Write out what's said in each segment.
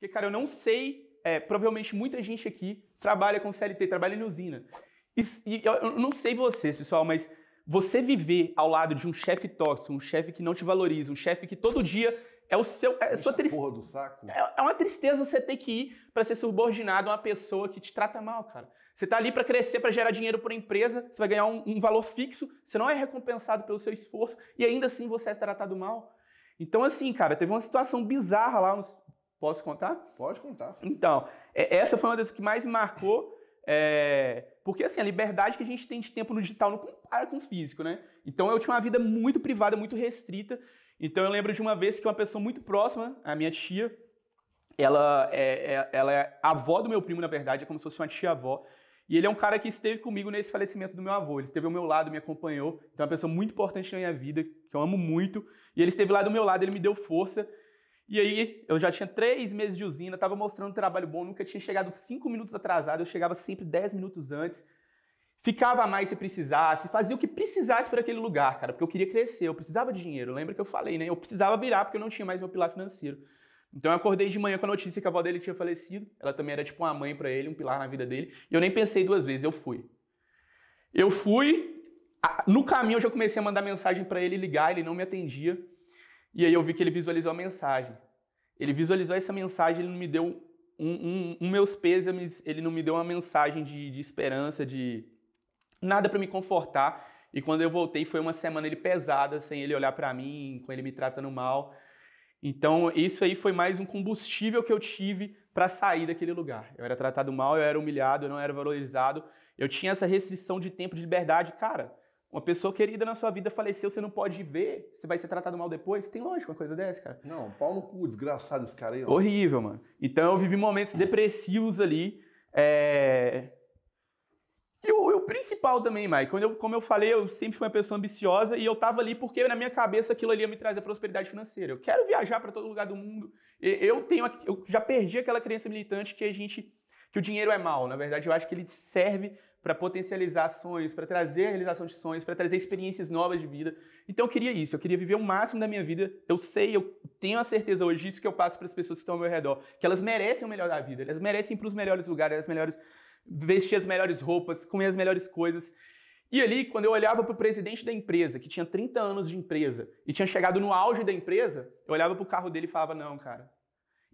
Porque, cara, eu não sei, é, provavelmente muita gente aqui trabalha com CLT, trabalha em usina. E, e eu, eu não sei vocês, pessoal, mas você viver ao lado de um chefe tóxico, um chefe que não te valoriza, um chefe que todo dia é o seu, é sua do saco. É, é, uma tristeza você ter que ir para ser subordinado a uma pessoa que te trata mal, cara. Você tá ali para crescer, para gerar dinheiro para a empresa, você vai ganhar um, um, valor fixo, você não é recompensado pelo seu esforço e ainda assim você é tratado mal. Então assim, cara, teve uma situação bizarra lá Posso contar? Pode contar. Filho. Então, é, essa foi uma das que mais marcou. É, porque assim, a liberdade que a gente tem de tempo no digital não compara com o físico, né? Então eu tinha uma vida muito privada, muito restrita. Então eu lembro de uma vez que uma pessoa muito próxima, a minha tia, ela é, é, ela é avó do meu primo, na verdade, é como se fosse uma tia-avó. E ele é um cara que esteve comigo nesse falecimento do meu avô. Ele esteve ao meu lado, me acompanhou. Então é uma pessoa muito importante na minha vida, que eu amo muito. E ele esteve lá do meu lado, ele me deu força. E aí, eu já tinha três meses de usina, estava mostrando um trabalho bom, nunca tinha chegado cinco minutos atrasado, eu chegava sempre dez minutos antes. Ficava mais se precisasse, fazia o que precisasse para aquele lugar, cara, porque eu queria crescer, eu precisava de dinheiro. Lembra que eu falei, né? Eu precisava virar porque eu não tinha mais meu pilar financeiro. Então eu acordei de manhã com a notícia que a avó dele tinha falecido. Ela também era tipo uma mãe para ele, um pilar na vida dele. E eu nem pensei duas vezes, eu fui. Eu fui, no caminho eu já comecei a mandar mensagem para ele ligar, ele não me atendia. E aí eu vi que ele visualizou a mensagem. Ele visualizou essa mensagem, ele não me deu um, um, um meus pêsames, ele não me deu uma mensagem de, de esperança, de nada para me confortar. E quando eu voltei, foi uma semana ele pesada, sem ele olhar para mim, com ele me tratando mal. Então, isso aí foi mais um combustível que eu tive para sair daquele lugar. Eu era tratado mal, eu era humilhado, eu não era valorizado, eu tinha essa restrição de tempo de liberdade. Cara, uma pessoa querida na sua vida faleceu, você não pode ver, você vai ser tratado mal depois. Tem lógico uma coisa dessa, cara? Não, pau no cu, desgraçado esse cara aí. Ó. Horrível, mano. Então eu vivi momentos depressivos ali. É... E o, o, principal também, Mike, quando eu, como eu falei, eu sempre fui uma pessoa ambiciosa e eu tava ali porque na minha cabeça aquilo ali ia me trazer prosperidade financeira. Eu quero viajar para todo lugar do mundo. Eu tenho, eu já perdi aquela crença militante que a gente que o dinheiro é mal. Na verdade, eu acho que ele serve para potencializar sonhos, para trazer a realização de sonhos, para trazer experiências novas de vida. Então eu queria isso, eu queria viver o máximo da minha vida. Eu sei, eu tenho a certeza hoje disso que eu passo para as pessoas que estão ao meu redor, que elas merecem o melhor da vida, elas merecem ir para os melhores lugares, melhores vestir as melhores roupas, comer as melhores coisas. E ali, quando eu olhava para o presidente da empresa, que tinha 30 anos de empresa e tinha chegado no auge da empresa, eu olhava para o carro dele e falava: Não, cara,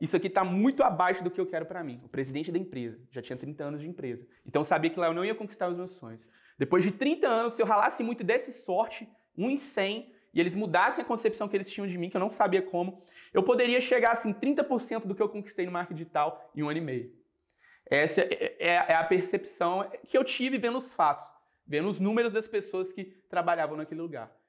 isso aqui está muito abaixo do que eu quero para mim. O presidente da empresa, já tinha 30 anos de empresa. Então eu sabia que lá eu não ia conquistar os meus sonhos. Depois de 30 anos, se eu ralasse muito e desse sorte, um em 100, e eles mudassem a concepção que eles tinham de mim, que eu não sabia como, eu poderia chegar assim 30% do que eu conquistei no marketing digital em um ano e meio. Essa é, é, é a percepção que eu tive vendo os fatos, vendo os números das pessoas que trabalhavam naquele lugar.